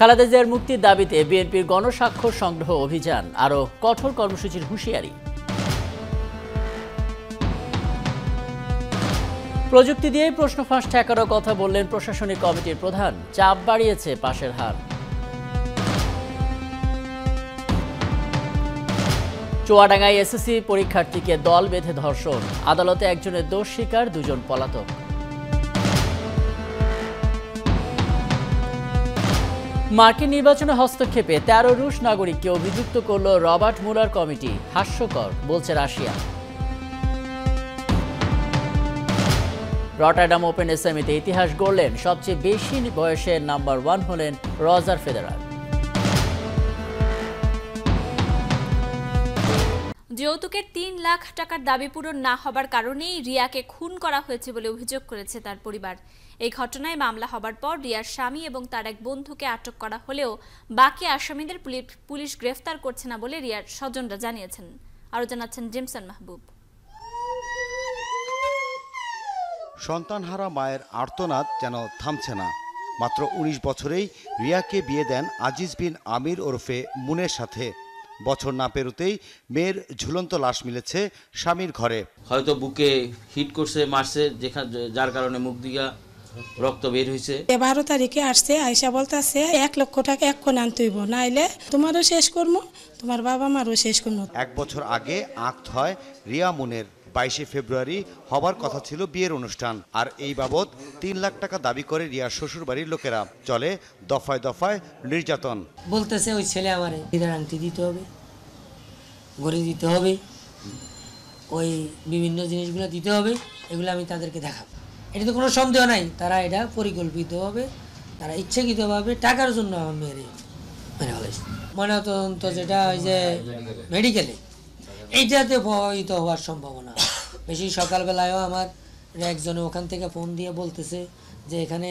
খালেদা জিয়ার মুক্তির দাবিতে বিএনপির গণস্বাক্ষর সংগ্রহ অভিযান আরও কঠোর কর্মসূচির হুঁশিয়ারি প্রযুক্তি দিয়েই প্রশ্ন ফাঁস ঠেকানোর কথা বললেন প্রশাসনিক কমিটির প্রধান চাপ বাড়িয়েছে পাশের হার চুয়াডাঙ্গায় এসএসসি পরীক্ষার্থীকে দল বেঁধে ধর্ষণ আদালতে একজনের দোষ স্বীকার দুজন পলাতক মার্কিন নির্বাচনে হস্তক্ষেপে তেরো রুশ নাগরিককে অভিযুক্ত করল রবার্ট মুলার কমিটি হাস্যকর বলছে রাশিয়া রটারডাম ওপেন এসএমিতে ইতিহাস গড়লেন সবচেয়ে বেশি বয়সে নাম্বার ওয়ান হলেন রজার ফেদেরার যৌতুকের তিন লাখ টাকার দাবি পূরণ না হবার কারণেই রিয়াকে খুন করা হয়েছে বলে অভিযোগ করেছে তার পরিবার এই ঘটনায় মামলা হবার পর রিয়ার স্বামী এবং তার এক বন্ধুকে আটক করা হলেও বাকি আসামিদের পুলিশ গ্রেফতার করছে না বলে রিয়ার স্বজনরা জানিয়েছেন আরও জানাচ্ছেন জিমসন মাহবুব সন্তানহারা মায়ের আর্তনাদ যেন থামছে না মাত্র ১৯ বছরেই রিয়াকে বিয়ে দেন আজিজ বিন আমির ওরফে মুনের সাথে বছর না পেরোতেই মেয়ের ঝুলন্ত লাশ মিলেছে স্বামীর ঘরে হয়তো বুকে হিট করছে মারছে যেখানে যার কারণে মুখ দিয়া রক্ত বের হয়েছে বারো তারিখে আসছে আয়সা বলতেছে এক লক্ষ টাকা কোন আনতেইব নাইলে তোমারও শেষ কর্ম তোমার বাবা মারও শেষ কর্ম এক বছর আগে আঁকত হয় রিয়া মুনের বাইশে ফেব্রুয়ারি হবার কথা ছিল বিয়ের অনুষ্ঠান আর এই বাবদ তিন লাখ টাকা দাবি করে রিয়ার শ্বশুর বাড়ির লোকেরা চলে দফায় দফায় নির্যাতন বলতেছে ওই ছেলে আমার আনতে আংটি দিতে হবে গড়ে দিতে হবে ওই বিভিন্ন জিনিসগুলো দিতে হবে এগুলো আমি তাদেরকে দেখাবো এটা তো কোনো সন্দেহ নাই তারা এটা পরিকল্পিতভাবে তারা ইচ্ছাকৃতভাবে টাকার জন্য মেরে মেরে ময়নাতদন্ত যেটা ওই যে মেডিকেলে এইটাতে প্রভাবিত হওয়ার সম্ভাবনা বেশি সকালবেলায়ও আমার একজনে ওখান থেকে ফোন দিয়ে বলতেছে যে এখানে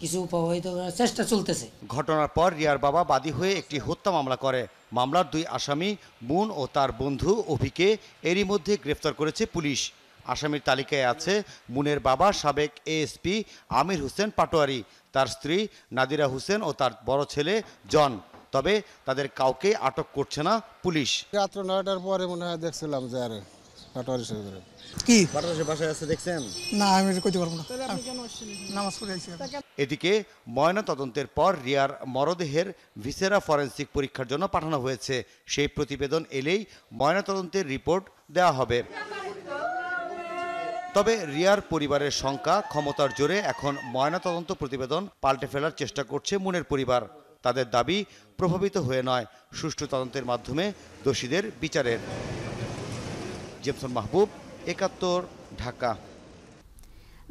কিছু প্রভাবিত করার চেষ্টা চলতেছে ঘটনার পর রিয়ার বাবা বাদী হয়ে একটি হত্যা মামলা করে মামলার দুই আসামি মুন ও তার বন্ধু অভিকে এরই মধ্যে গ্রেফতার করেছে পুলিশ আসামির তালিকায় আছে মুনের বাবা সাবেক এএসপি আমির হোসেন পাটোয়ারি তার স্ত্রী নাদিরা হোসেন ও তার বড় ছেলে জন তবে তাদের কাউকে আটক করছে না পুলিশ রাত্র নয়টার পরে মনে হয় দেখছিলাম যে আরে না এদিকে ময়না তদন্তের পর রিয়ার মরদেহের ভিসেরা ফরেন্সিক পরীক্ষার জন্য পাঠানো হয়েছে সেই প্রতিবেদন এলেই ময়না তদন্তের রিপোর্ট দেওয়া হবে তবে রিয়ার পরিবারের সংখ্যা ক্ষমতার জোরে এখন ময়নাতদন্ত প্রতিবেদন পাল্টে ফেলার চেষ্টা করছে মুনের পরিবার তাদের দাবি প্রভাবিত হয়ে নয় সুষ্ঠু তদন্তের মাধ্যমে দোষীদের বিচারের জেমসন মাহবুব একাত্তর ঢাকা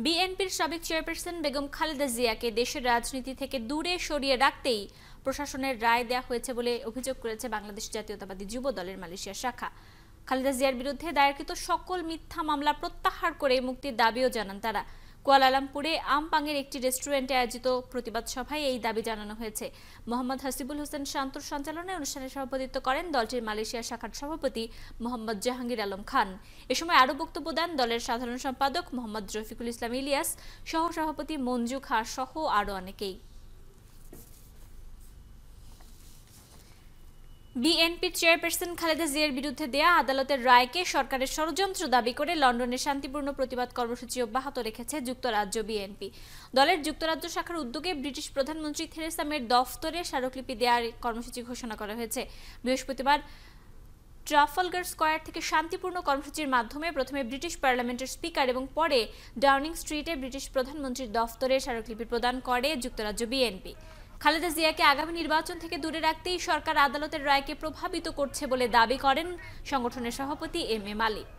বিএনপির সাবেক চেয়ারপারসন বেগম খালেদা জিয়াকে দেশের রাজনীতি থেকে দূরে সরিয়ে রাখতেই প্রশাসনের রায় দেয়া হয়েছে বলে অভিযোগ করেছে বাংলাদেশ জাতীয়তাবাদী যুব দলের মালয়েশিয়া শাখা খালেদা জিয়ার বিরুদ্ধে দায়েরকৃত সকল মিথ্যা মামলা প্রত্যাহার করে মুক্তির দাবিও জানান তারা কুয়ালালামপুরে আমপাংয়ের একটি রেস্টুরেন্টে আয়োজিত প্রতিবাদ সভায় এই দাবি জানানো হয়েছে মোহাম্মদ হাসিবুল হোসেন শান্তর সঞ্চালনায় অনুষ্ঠানে সভাপতিত্ব করেন দলটির মালয়েশিয়া শাখার সভাপতি মোহাম্মদ জাহাঙ্গীর আলম খান এ সময় আরও বক্তব্য দেন দলের সাধারণ সম্পাদক মোহাম্মদ রফিকুল ইসলাম ইলিয়াস সহ সভাপতি মঞ্জু খা সহ আরও অনেকেই বিএনপির চেয়ারপারসন খালেদা জিয়ার বিরুদ্ধে দেয়া আদালতের রায়কে সরকারের ষড়যন্ত্র দাবি করে লন্ডনে শান্তিপূর্ণ প্রতিবাদ কর্মসূচি অব্যাহত রেখেছে যুক্তরাজ্য বিএনপি দলের যুক্তরাজ্য শাখার উদ্যোগে ব্রিটিশ প্রধানমন্ত্রী থেরেসা মের দফতরে স্মারকলিপি দেওয়ার কর্মসূচি ঘোষণা করা হয়েছে বৃহস্পতিবার ট্রাফলগার স্কয়ার থেকে শান্তিপূর্ণ কর্মসূচির মাধ্যমে প্রথমে ব্রিটিশ পার্লামেন্টের স্পিকার এবং পরে ডাউনিং স্ট্রিটে ব্রিটিশ প্রধানমন্ত্রীর দফতরে স্মারকলিপি প্রদান করে যুক্তরাজ্য বিএনপি খালেদা জিয়াকে আগামী নির্বাচন থেকে দূরে রাখতেই সরকার আদালতের রায়কে প্রভাবিত করছে বলে দাবি করেন সংগঠনের সভাপতি এম এ মালিক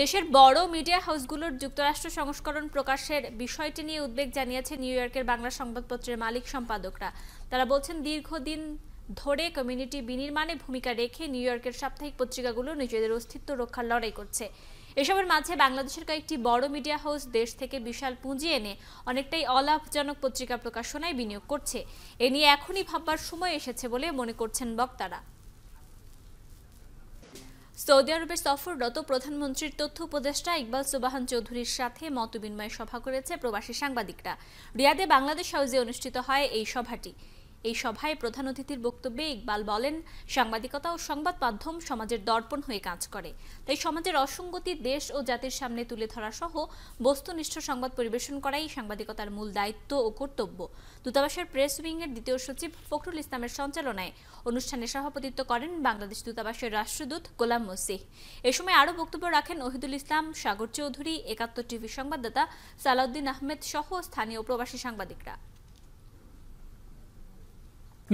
দেশের বড় মিডিয়া হাউসগুলোর যুক্তরাষ্ট্র সংস্করণ প্রকাশের বিষয়টি নিয়ে উদ্বেগ জানিয়েছে নিউ ইয়র্কের বাংলা সংবাদপত্রের মালিক সম্পাদকরা তারা বলছেন দীর্ঘদিন ধরে কমিউনিটি বিনির্মাণে ভূমিকা রেখে নিউ ইয়র্কের সাপ্তাহিক পত্রিকাগুলো নিজেদের অস্তিত্ব রক্ষার লড়াই করছে এসবের মাঝে বাংলাদেশের কয়েকটি বড় মিডিয়া হাউস দেশ থেকে বিশাল পুঁজি এনে অনেকটাই অলাভজনক পত্রিকা প্রকাশনায় বিনিয়োগ করছে এ নিয়ে এখনই ভাববার সময় এসেছে বলে মনে করছেন বক্তারা সৌদি আরবের সফররত প্রধানমন্ত্রীর তথ্য উপদেষ্টা ইকবাল সুবাহান চৌধুরীর সাথে মতবিনিময় সভা করেছে প্রবাসী সাংবাদিকরা রিয়াদে বাংলাদেশ হাউজে অনুষ্ঠিত হয় এই সভাটি এই সভায় প্রধান অতিথির বক্তব্যে ইকবাল বলেন সাংবাদিকতা ও সংবাদ মাধ্যম সমাজের দর্পণ হয়ে কাজ করে তাই সমাজের অসঙ্গতি দেশ ও জাতির সামনে তুলে ধরা সহ বস্তুনিষ্ঠ সংবাদ পরিবেশন করাই সাংবাদিকতার মূল দায়িত্ব ও কর্তব্য দূতাবাসের প্রেস উইংয়ের দ্বিতীয় সচিব ফখরুল ইসলামের সঞ্চালনায় অনুষ্ঠানে সভাপতিত্ব করেন বাংলাদেশ দূতাবাসের রাষ্ট্রদূত গোলাম মসিহ এ সময় আরও বক্তব্য রাখেন ওহিদুল ইসলাম সাগর চৌধুরী একাত্তর টিভি সংবাদদাতা সালাউদ্দিন আহমেদ সহ স্থানীয় প্রবাসী সাংবাদিকরা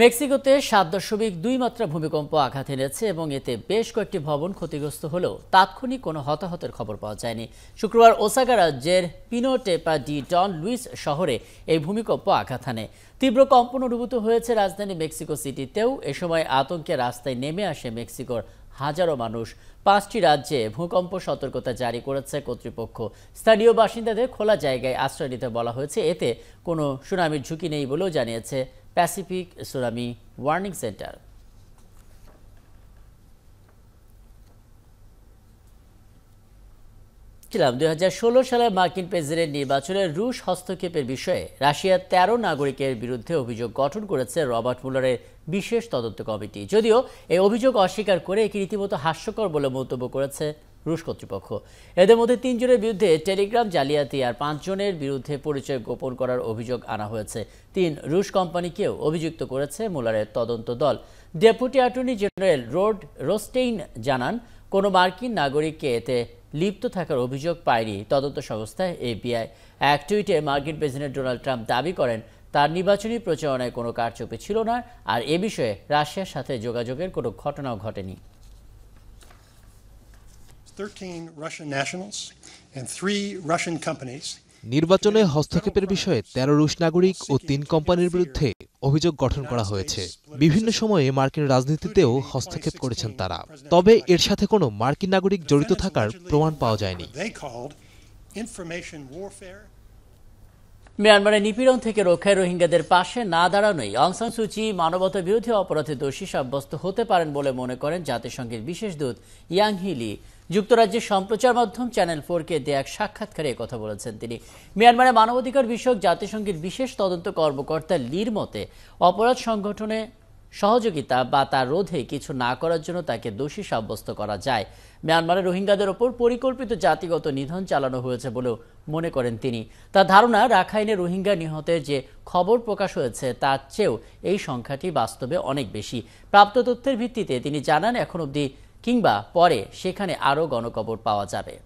মেক্সিকোতে সাত দশমিক দুই মাত্রা ভূমিকম্প আঘাত এনেছে এবং এতে বেশ কয়েকটি ভবন ক্ষতিগ্রস্ত হলেও তাৎক্ষণিক কোনো হতাহতের খবর পাওয়া যায়নি শুক্রবার ওসাকা রাজ্যের পিনোটেপা ডি ডন লুইস শহরে এই ভূমিকম্প আঘাত হানে তীব্র কম্পন অনুভূত হয়েছে রাজধানী মেক্সিকো সিটিতেও এ সময় আতঙ্কে রাস্তায় নেমে আসে মেক্সিকোর হাজারো মানুষ পাঁচটি রাজ্যে ভূকম্প সতর্কতা জারি করেছে কর্তৃপক্ষ স্থানীয় বাসিন্দাদের খোলা জায়গায় আশ্রয় নিতে বলা হয়েছে এতে কোনো সুনামির ঝুঁকি নেই বলেও জানিয়েছে প্যাসিফিক সুনামি ওয়ার্নিং সেন্টার ছিলাম দুই সালের মার্কিন প্রেসিডেন্ট নির্বাচনে রুশ হস্তক্ষেপের বিষয়ে রাশিয়ার ১৩ নাগরিকের বিরুদ্ধে অভিযোগ গঠন করেছে রবার্ট মুলারের বিশেষ তদন্ত কমিটি যদিও এই অভিযোগ অস্বীকার করে এটি রীতিমতো হাস্যকর বলে মন্তব্য করেছে রুশ কর্তৃপক্ষ এদের মধ্যে তিনজনের বিরুদ্ধে টেলিগ্রাম জালিয়াতি আর পাঁচজনের বিরুদ্ধে পরিচয় গোপন করার অভিযোগ আনা হয়েছে তিন রুশ কোম্পানিকেও অভিযুক্ত করেছে মোলারের তদন্ত দল deputy attorney general Rod Rosenstein জানান কোনো মার্কিন নাগরিককে এতে লিপ্ত থাকার অভিযোগ পায়নি তদন্ত সংস্থা এফবিআই এক টুইটে মার্কিন প্রেসিডেন্ট ডোনাল্ড ট্রাম্প দাবি করেন তার নির্বাচনী প্রচারণায় কোনো কারচুপি ছিল না আর এ বিষয়ে রাশিয়ার সাথে যোগাযোগের কোনো ঘটনাও ঘটেনি 13 Russian nationals and 3 Russian companies নির্বাচনে হস্তক্ষেপের বিষয়ে তেরো রুশ নাগরিক ও তিন কোম্পানির বিরুদ্ধে অভিযোগ গঠন করা হয়েছে বিভিন্ন সময়ে মার্কিন রাজনীতিতেও হস্তক্ষেপ করেছেন তারা তবে এর সাথে কোনো মার্কিন নাগরিক জড়িত থাকার প্রমাণ পাওয়া যায়নি মিয়ানমারের নিপীড়ন থেকে রক্ষায় রোহিঙ্গাদের পাশে না দাঁড়ানোই অংসান সুচি মানবতা বিরোধী অপরাধে দোষী সাব্যস্ত হতে পারেন বলে মনে করেন জাতিসংঘের বিশেষ দূত ইয়াং হিলি যুক্তরাজ্যের সম্প্রচার মাধ্যম চ্যানেল ফোরকে দেয়া এক সাক্ষাৎকারে কথা বলেছেন তিনি মিয়ানমারে মানবাধিকার বিষয়ক জাতিসংঘের বিশেষ তদন্ত কর্মকর্তা লির মতে অপরাধ সংগঠনে সহযোগিতা বা তার রোধে কিছু না করার জন্য তাকে দোষী সাব্যস্ত করা যায় মিয়ানমারে রোহিঙ্গাদের ওপর পরিকল্পিত জাতিগত নিধন চালানো হয়েছে বলেও মনে করেন তিনি তার ধারণা রাখাইনে রোহিঙ্গা নিহতের যে খবর প্রকাশ হয়েছে তার চেয়েও এই সংখ্যাটি বাস্তবে অনেক বেশি প্রাপ্ত তথ্যের ভিত্তিতে তিনি জানান এখন অবধি কিংবা পরে সেখানে আরও গণকবর পাওয়া যাবে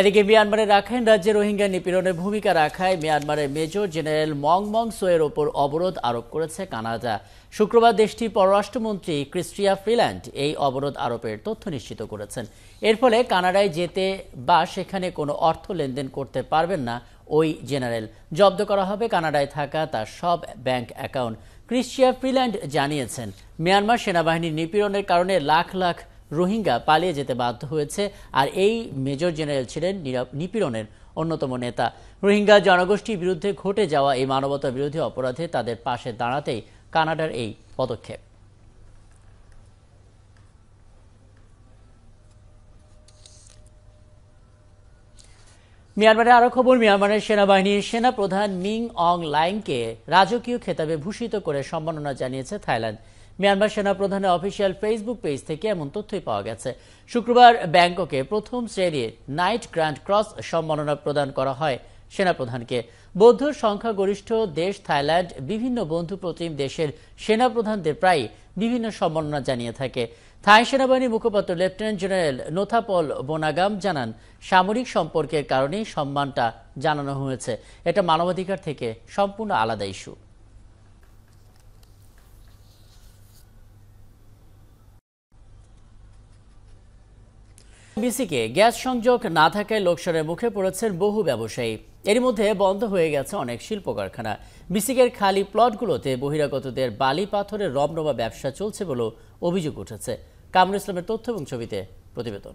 এদিকে মিয়ানমারের রাখাইন রাজ্যে রোহিঙ্গা নিপীড়নের ভূমিকা রাখায় মিয়ানমারের মেজর জেনারেল মং মং সোয়ের ওপর অবরোধ আরোপ করেছে কানাডা শুক্রবার দেশটির পররাষ্ট্রমন্ত্রী ক্রিস্টিয়া ফ্রিল্যান্ড এই অবরোধ আরোপের তথ্য নিশ্চিত করেছেন এর ফলে কানাডায় যেতে বা সেখানে কোনো অর্থ লেনদেন করতে পারবেন না ওই জেনারেল জব্দ করা হবে কানাডায় থাকা তার সব ব্যাংক অ্যাকাউন্ট ক্রিশ্চিয়া ফ্রিল্যান্ড জানিয়েছেন মিয়ানমার সেনাবাহিনীর নিপীড়নের কারণে লাখ লাখ রোহিঙ্গা পালিয়ে যেতে বাধ্য হয়েছে আর এই মেজর জেনারেল ছিলেন নিপীড়নের অন্যতম নেতা রোহিঙ্গা জনগোষ্ঠীর বিরুদ্ধে ঘটে যাওয়া এই মানবতা বিরোধী অপরাধে তাদের পাশে দাঁড়াতেই কানাডার এই পদক্ষেপ মিয়ানমারের আরো খবর মিয়ানমারের সেনাবাহিনীর সেনা প্রধান মিং অং লাইংকে রাজকীয় খেতাবে ভূষিত করে সম্মাননা জানিয়েছে থাইল্যান্ড মিয়ানমার সেনা প্রধানের অফিসিয়াল ফেসবুক পেজ থেকে এমন তথ্যই পাওয়া গেছে শুক্রবার ব্যাংককে প্রথম শ্রেণীর নাইট গ্র্যান্ড ক্রস সম্মাননা প্রদান করা হয় সেনাপ্রধানকে বৌদ্ধ সংখ্যাগরিষ্ঠ দেশ থাইল্যান্ড বিভিন্ন বন্ধু প্রতিম দেশের সেনাপ্রধানদের প্রায় বিভিন্ন সম্মাননা জানিয়ে থাকে থাই সেনাবাহিনী মুখপাত্র লেফটেন্যান্ট জেনারেল নোথাপল বোনাগাম জানান সামরিক সম্পর্কের কারণেই সম্মানটা জানানো হয়েছে এটা মানবাধিকার থেকে সম্পূর্ণ আলাদা ইস্যু বিসিকে গ্যাস সংযোগ না থাকায় লোকসানের মুখে পড়েছেন বহু ব্যবসায়ী এর মধ্যে বন্ধ হয়ে গেছে অনেক শিল্প কারখানা বিসিকের খালি প্লটগুলোতে বহিরাগতদের বালি পাথরের রমরমা ব্যবসা চলছে বলেও অভিযোগ উঠেছে কামরুল ইসলামের তথ্য এবং ছবিতে প্রতিবেদন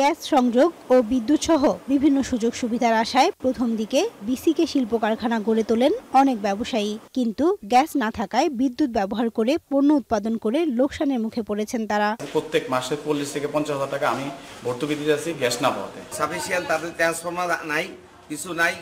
গ্যাস সংযোগ ও বিদ্যুৎসহ বিভিন্ন সুযোগ সুবিধার আশায় প্রথম দিকে বিসিকে শিল্প কারখানা গড়ে তোলেন অনেক ব্যবসায়ী কিন্তু গ্যাস না থাকায় বিদ্যুৎ ব্যবহার করে পণ্য উৎপাদন করে লোকসানের মুখে পড়েছেন তারা প্রত্যেক মাসে চল্লিশ থেকে পঞ্চাশ হাজার টাকা আমি ভর্তুকি দিতে আসি গ্যাস না পাওয়াতে সাফিসিয়াল তাদের ট্রান্সফর্মার নাই কিছু নাই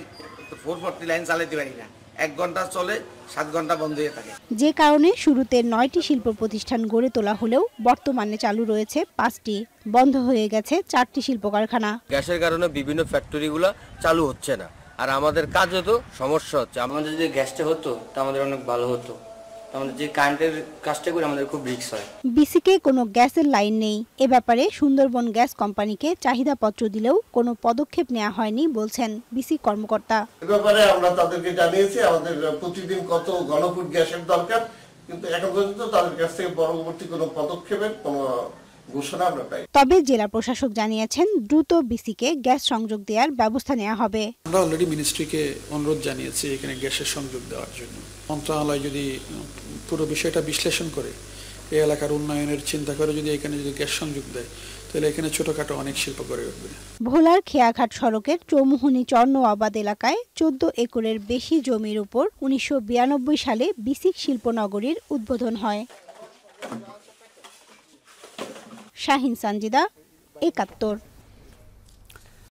ফোর ফোরটি লাইন চালাতে পারি না এক ঘন্টা চলে সাত ঘন্টা বন্ধ হয়ে থাকে যে কারণে শুরুতে নয়টি শিল্প প্রতিষ্ঠান গড়ে তোলা হলেও বর্তমানে চালু রয়েছে পাঁচটি বন্ধ হয়ে গেছে চারটি শিল্প কারখানা গ্যাসের কারণে বিভিন্ন ফ্যাক্টরিগুলো চালু হচ্ছে না আর আমাদের কাজে তো সমস্যা হচ্ছে আমাদের যদি গ্যাসটা হতো তা আমাদের অনেক ভালো হতো বিসিকে কোনো গ্যাসের লাইন নেই এ ব্যাপারে সুন্দরবন গ্যাস কোম্পানিকে চাহিদাপত্র দিলেও কোনো পদক্ষেপ নেওয়া হয়নি বলছেন বিসি কর্মকর্তা ব্যাপারে আমরা তাদেরকে জানিয়েছি আমাদের প্রতিদিন কত ঘনফুট গ্যাসের দরকার কিন্তু এখন পর্যন্ত তাদের কাছ থেকে পরবর্তী কোনো পদক্ষেপের কোনো তবে জেলা প্রশাসক জানিয়েছেন দ্রুত বিসিকে গ্যাস সংযোগ দেওয়ার ব্যবস্থা নেওয়া হবে আমরা অলরেডি মিনিস্ট্রিকে অনুরোধ জানিয়েছি এখানে গ্যাসের সংযোগ দেওয়ার জন্য মন্ত্রণালয় যদি পুরো বিষয়টা বিশ্লেষণ করে এই এলাকার উন্নয়নের চিন্তা করে যদি এখানে যদি গ্যাস সংযোগ দেয় তাহলে এখানে ছোটখাটো অনেক শিল্প গড়ে উঠবে ভোলার খেয়াঘাট সড়কের চৌমুহনী আবাদ এলাকায় চোদ্দ একরের বেশি জমির উপর উনিশশো সালে বিসিক শিল্পনগরীর উদ্বোধন হয় শাহিন সানজিদা একাত্তর